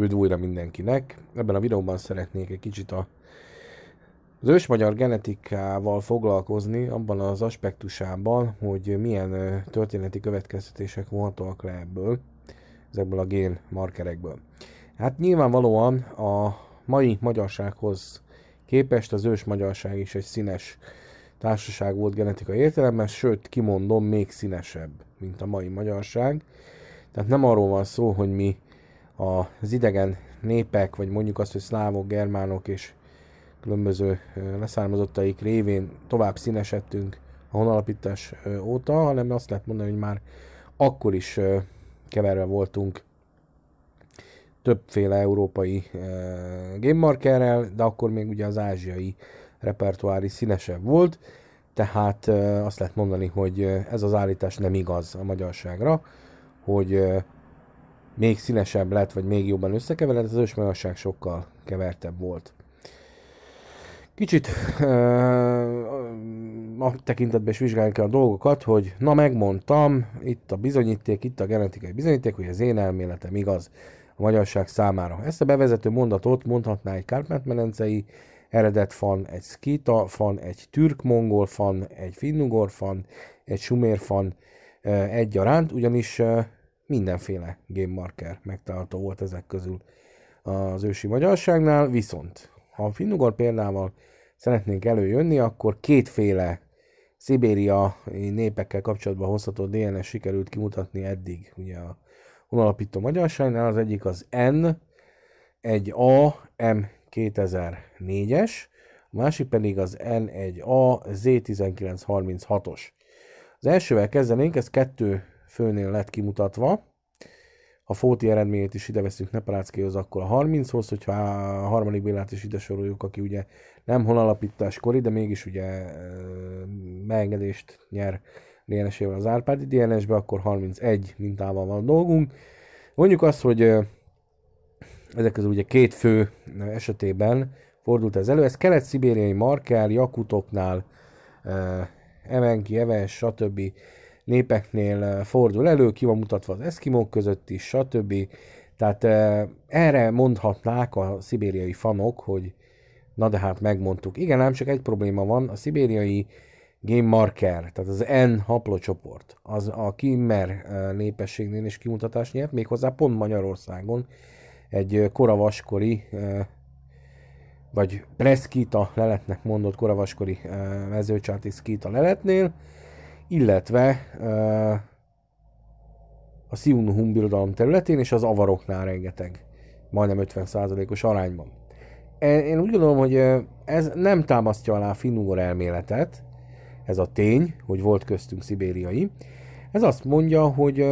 Üdv újra mindenkinek! Ebben a videóban szeretnék egy kicsit a, az ősmagyar genetikával foglalkozni, abban az aspektusában, hogy milyen történeti következtetések vonhatóak le ebből, ezekből a gén markerekből. Hát nyilvánvalóan a mai magyarsághoz képest az ős magyarság is egy színes társaság volt genetikai értelemben, sőt, kimondom, még színesebb, mint a mai magyarság. Tehát nem arról van szó, hogy mi az idegen népek, vagy mondjuk azt, hogy szlávok, germánok és különböző leszármazottaik révén tovább színesedtünk a honalapítás óta, hanem azt lehet mondani, hogy már akkor is keverve voltunk többféle európai game markerrel, de akkor még ugye az ázsiai repertoári színesebb volt, tehát azt lehet mondani, hogy ez az állítás nem igaz a magyarságra, hogy még színesebb lett, vagy még jobban összekeveredett, az ősmagasság sokkal kevertebb volt. Kicsit a tekintetben is vizsgáljuk a dolgokat, hogy na megmondtam, itt a bizonyíték, itt a genetikai bizonyíték, hogy az én elméletem igaz a magyarság számára. Ezt a bevezető mondatot mondhatná egy kárpátmedencei eredet fan, egy szkita fan, egy türk-mongol fan, egy finnugor fan, egy sumér fan egyaránt, ugyanis mindenféle game marker megtalálható volt ezek közül az ősi magyarságnál, viszont ha a finnugor példával szeretnénk előjönni, akkor kétféle szibéria népekkel kapcsolatban hozható DNS sikerült kimutatni eddig, ugye a honalapító magyarságnál, az egyik az N, egy A, M 2004-es, a másik pedig az N1A Z1936-os. Az elsővel kezdenénk, ez kettő főnél lett kimutatva. Ha Fóti eredményét is ide veszünk Nepaláckéhoz, akkor a 30-hoz, hogyha a harmadik Bélát is ide soroljuk, aki ugye nem honalapításkori, de mégis ugye beengedést nyer DNS-ével az Árpádi DNS-be, akkor 31 mintával van a dolgunk. Mondjuk azt, hogy ezek közül ugye két fő esetében fordult ez elő. Ez kelet-szibériai marker, jakutoknál, evenki, evens, stb népeknél eh, fordul elő, ki van mutatva az eszkimók között is, stb. Tehát eh, erre mondhatnák a szibériai fanok, hogy na de hát megmondtuk. Igen, ám csak egy probléma van, a szibériai game marker, tehát az N haplocsoport, az a kimmer eh, népességnél is kimutatás nyert, méghozzá pont Magyarországon egy koravaskori vagy preszkita leletnek mondott koravaskori mezőcsáti szkita leletnél, illetve a Siunhum birodalom területén és az avaroknál rengeteg, majdnem 50%-os arányban. E, én úgy gondolom, hogy ez nem támasztja alá Finnugor elméletet, ez a tény, hogy volt köztünk szibériai. Ez azt mondja, hogy,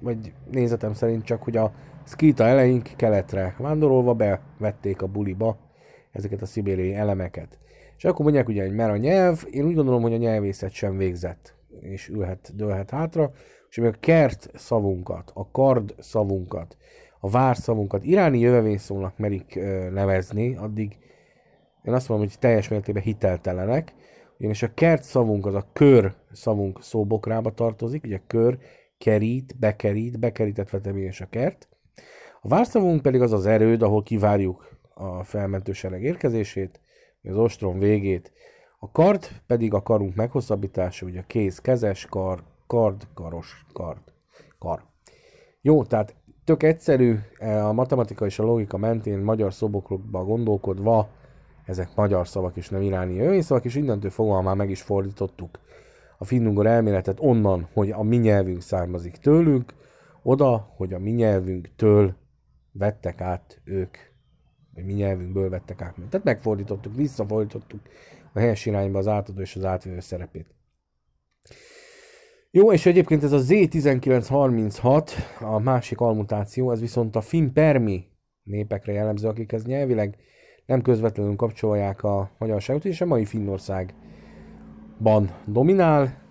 vagy nézetem szerint csak, hogy a szkíta eleink keletre vándorolva bevették a buliba ezeket a szibériai elemeket. És akkor mondják, hogy mert a nyelv, én úgy gondolom, hogy a nyelvészet sem végzett, és ülhet, dőlhet hátra, és a kert szavunkat, a kard szavunkat, a vár szavunkat iráni jövevényszónak merik ö, nevezni, addig én azt mondom, hogy teljes mértékben hiteltelenek, ugyanis a kert szavunk az a kör szavunk szóbokrába tartozik, ugye kör, kerít, bekerít, bekerített veteményes a kert. A várszavunk pedig az az erőd, ahol kivárjuk a felmentő sereg érkezését, az ostrom végét. A kard pedig a karunk meghosszabbítása, ugye kéz, kezes kar, kard, karos, kard, kar. Jó, tehát tök egyszerű, e, a matematika és a logika mentén magyar szobokba gondolkodva, ezek magyar szavak és nem iráni szavak, és innentől fogva már meg is fordítottuk a finnungor elméletet onnan, hogy a mi nyelvünk származik tőlünk, oda, hogy a mi nyelvünktől vettek át ők hogy mi nyelvünkből vettek át. Tehát megfordítottuk, visszafordítottuk a helyes irányba az átadó és az átvevő szerepét. Jó, és egyébként ez a Z1936, a másik almutáció, ez viszont a finpermi népekre jellemző, akik ez nyelvileg nem közvetlenül kapcsolják a magyarságot, és a mai Finnországban dominál,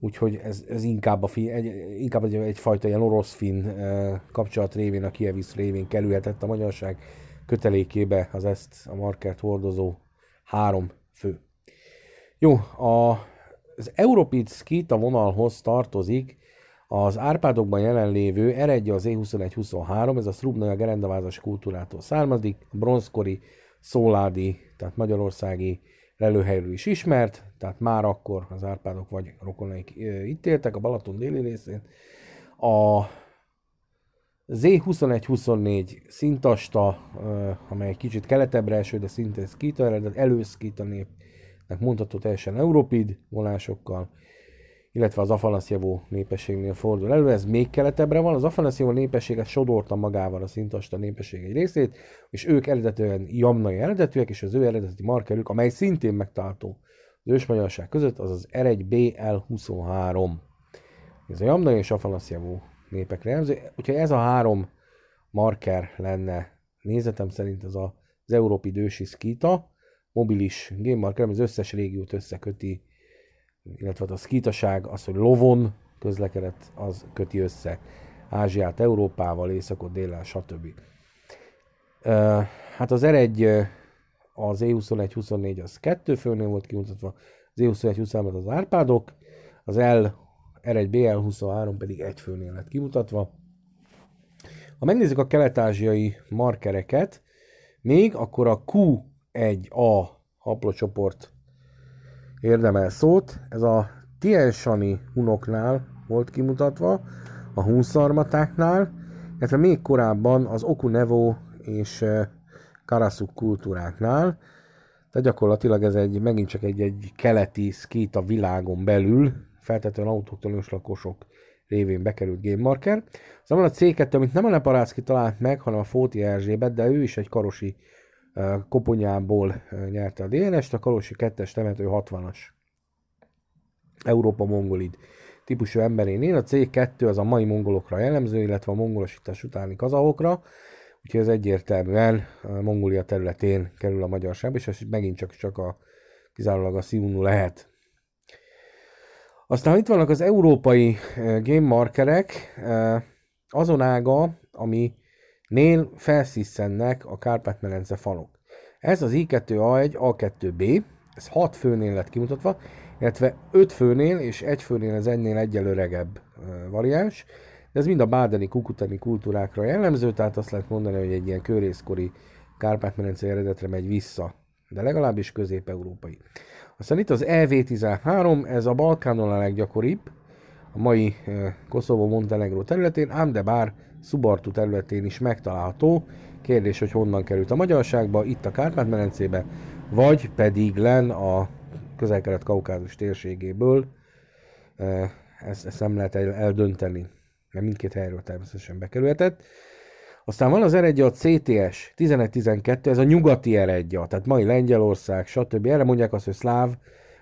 úgyhogy ez, ez inkább, a fi, egy, inkább egy, egyfajta ilyen orosz-finn kapcsolat révén, a Kievisz révén kerülhetett a magyarság kötelékébe az ezt a markert hordozó három fő. Jó, a, az Europic Kita vonalhoz tartozik az Árpádokban jelenlévő eredje az E2123, ez a Srubnaja gerendavázas kultúrától származik, a bronzkori szóládi, tehát magyarországi lelőhelyről is ismert, tehát már akkor az Árpádok vagy rokonaik itt éltek a Balaton déli részén. A Z2124 szintasta, amely kicsit keletebbre eső, de szintén szkíta eredet, előszkíta népnek mondható teljesen európid vonásokkal, illetve az Afanasjevó népességnél fordul elő, ez még keletebbre van. Az Afanasjevó népességet sodorta magával a szintasta népesség egy részét, és ők eredetően jamnai eredetűek, és az ő eredeti markerük, amely szintén megtartó az ősmagyarság között, az az R1BL23. Ez a jamnai és Afanasjevó népekre jellemző. Úgyhogy ez a három marker lenne nézetem szerint az a, az Európi Dősi Skita, mobilis game marker, ami az összes régiót összeköti, illetve hát a skitaság, az, hogy lovon közlekedett, az köti össze Ázsiát Európával, Északot, Déllel, stb. Uh, hát az R1 az E21-24 az kettő főnél volt kimutatva, az E21-23 az Árpádok, az L R1 BL23 pedig egy főnél lett kimutatva. Ha megnézzük a kelet-ázsiai markereket, még akkor a Q1A haplocsoport érdemel szót. Ez a Tiensani hunoknál volt kimutatva, a hunszarmatáknál, illetve még korábban az Okunevo és eh, Karasu kultúráknál. Tehát gyakorlatilag ez egy, megint csak egy, egy keleti szkít a világon belül, feltétlenül autóktól lakosok révén bekerült Game Marker. Az szóval a C2, amit nem a Leparácki talált meg, hanem a Fóti Erzsébet, de ő is egy karosi koponyából nyerte a DNS-t, a karosi 2-es temető 60-as. Európa mongolid típusú emberénél. A C2 az a mai mongolokra jellemző, illetve a mongolosítás utáni kazahokra, úgyhogy ez egyértelműen Mongolia területén kerül a magyarság, és ez megint csak, csak a, kizárólag a Siunu lehet aztán itt vannak az európai eh, game markerek, eh, azon ága, ami nél felsziszennek a Kárpát-medence falok. Ez az I2A1, A2B, ez 6 főnél lett kimutatva, illetve 5 főnél és 1 főnél az ennél egyel öregebb eh, variáns, de ez mind a bádeni kukutani kultúrákra jellemző, tehát azt lehet mondani, hogy egy ilyen körészkori Kárpát-medence eredetre megy vissza, de legalábbis közép-európai. Aztán itt az EV13, ez a Balkánon a leggyakoribb, a mai eh, Koszovó Montenegro területén, ám de bár Szubartu területén is megtalálható. Kérdés, hogy honnan került a magyarságba, itt a Kárpát-medencébe, vagy pedig len a közel-kelet-kaukázus térségéből. Eh, ezt, ezt nem lehet eldönteni, mert mindkét helyről természetesen bekerülhetett. Aztán van az r a CTS 1112, ez a nyugati r tehát mai Lengyelország, stb. Erre mondják azt, hogy szláv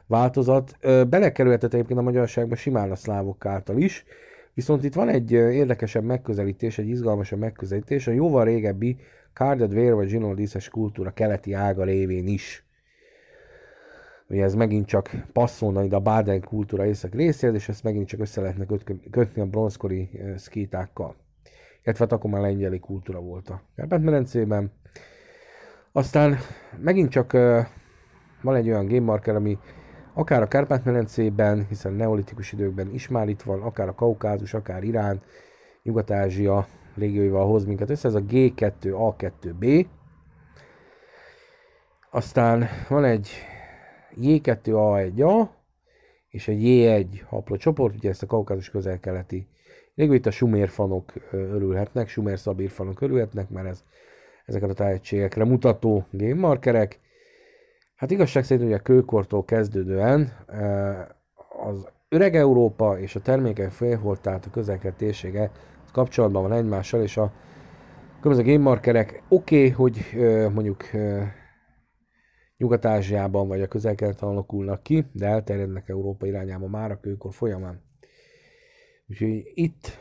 változat. Belekerülhetett egyébként a magyarságba simán a szlávok által is, viszont itt van egy érdekesebb megközelítés, egy izgalmasabb megközelítés, a jóval régebbi Carded Vér vagy díszes kultúra keleti ága révén is. Ugye ez megint csak passzolna ide a Baden kultúra észak részéhez, és ezt megint csak össze lehetne kötni a bronzkori szkítákkal illetve hát akkor már lengyeli kultúra volt a Kárpát-medencében. Aztán megint csak van egy olyan game marker, ami akár a Kárpát-medencében, hiszen neolitikus időkben is már itt van, akár a Kaukázus, akár Irán, Nyugat-Ázsia régióival hoz minket össze, ez a G2A2B. Aztán van egy J2A1A és egy J1 haplocsoport, ugye ezt a kaukázus közel-keleti Végül itt a sumérfanok örülhetnek, sumér szabírfanok örülhetnek, mert ez, ezeket a tájegységekre mutató markerek. Hát igazság szerint hogy a kőkortól kezdődően az öreg Európa és a termékeny félhold, tehát a közelkelet térsége kapcsolatban van egymással, és a különböző markerek oké, okay, hogy mondjuk Nyugat-Ázsiában vagy a közel alakulnak ki, de elterjednek Európa irányába már a kőkor folyamán. Úgyhogy itt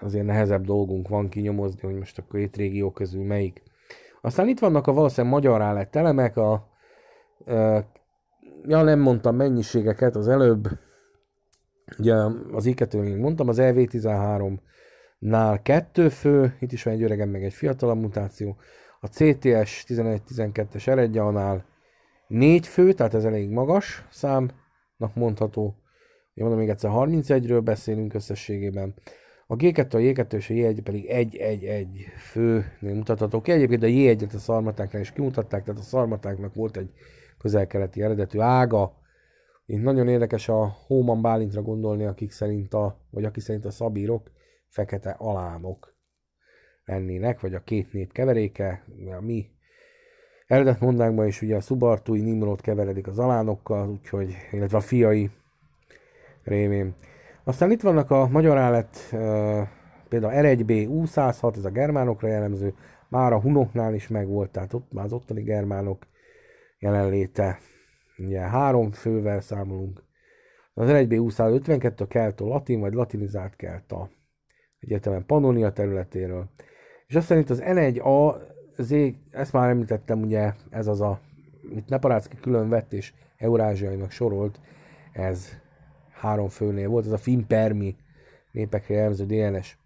azért nehezebb dolgunk van kinyomozni, hogy most akkor két régió közül melyik. Aztán itt vannak a valószínűleg magyarrá lett elemek, a, a, ja nem mondtam mennyiségeket az előbb, ugye az i 2 mondtam, az EV13-nál kettő fő, itt is van egy öregem meg egy fiatal mutáció, a CTS 11-12-es eredjanál négy fő, tehát ez elég magas számnak mondható, én mondom még egyszer, 31-ről beszélünk összességében. A G2, a J2 és a J1 pedig 1-1-1 fő mutathatók ki. Egyébként a J1-et a szarmatáknál is kimutatták, tehát a szarmatáknak volt egy közel-keleti eredetű ága. Itt nagyon érdekes a Hóman Bálintra gondolni, akik szerint a, vagy aki szerint a szabírok fekete alámok lennének, vagy a két nép keveréke, a mi eredetmondánkban is ugye a szubartúi Nimrod keveredik az alánokkal, úgyhogy, illetve a fiai, révén. Aztán itt vannak a magyar állat, például R1B U106, ez a germánokra jellemző, már a hunoknál is megvolt, tehát ott már az ottani germánok jelenléte. Ugye három fővel számolunk. Az R1B U152 kelta latin, vagy latinizált kelta. Egyetemen Pannonia területéről. És aztán itt az N1A, Z, ezt már említettem, ugye ez az a, itt Neparácki külön vett és Eurázsiainak sorolt, ez három főnél volt, ez a finpermi népekre jellemző DNS.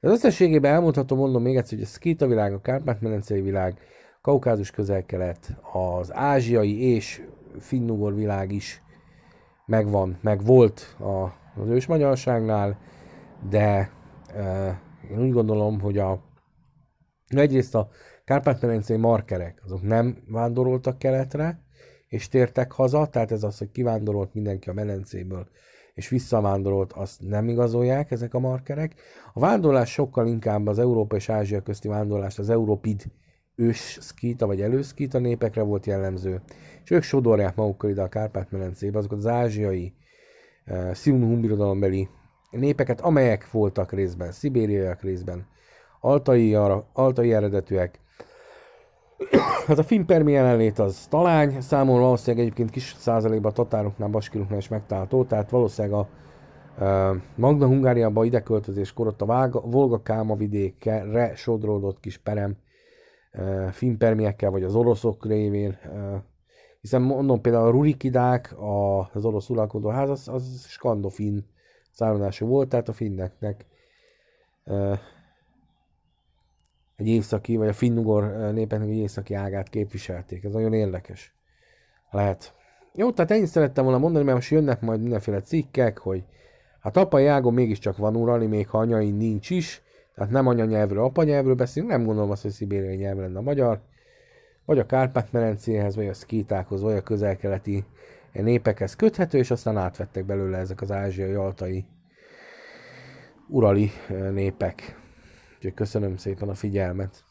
De az összességében elmondhatom, mondom még egyszer, hogy a skita világ, a Kárpát-medencei világ, Kaukázus közel-kelet, az ázsiai és finnugor világ is megvan, meg volt a, az ős magyarságnál, de e, én úgy gondolom, hogy a egyrészt a kárpát medencei markerek, azok nem vándoroltak keletre, és tértek haza, tehát ez az, hogy kivándorolt mindenki a melencéből, és visszavándorolt, azt nem igazolják ezek a markerek. A vándorlás sokkal inkább az Európa és Ázsia közti vándorlást, az Európid ősszkíta vagy előszkíta népekre volt jellemző, és ők sodorják magukkal ide a Kárpát-medencébe azokat az ázsiai, uh, eh, Szimnhum beli népeket, amelyek voltak részben szibériaiak, részben altai, altai eredetűek, hát a finpermi jelenlét az talány, számon valószínűleg egyébként kis százalékban a tatároknál, baskiloknál is megtalálható, tehát valószínűleg a uh, Magna Hungáriába ideköltözés korott a Volga Káma vidékre sodródott kis perem finpermiekkel, vagy az oroszok révén, hiszen mondom például a rurikidák, a, az orosz uralkodóház, ház, az, az skandofin származású volt, tehát a finneknek egy északi, vagy a finnugor népeknek egy északi ágát képviselték. Ez nagyon érdekes. Lehet. Jó, tehát ennyit szerettem volna mondani, mert most jönnek majd mindenféle cikkek, hogy hát apai ágon mégiscsak van urali, még ha anyai nincs is, tehát nem anyanyelvről, apanyelvről beszélünk, nem gondolom azt, hogy szibériai nyelv lenne a magyar, vagy a Kárpát-merencéhez, vagy a szkítákhoz, vagy a közelkeleti népekhez köthető, és aztán átvettek belőle ezek az ázsiai, altai, urali népek. Úgyhogy köszönöm szépen a figyelmet.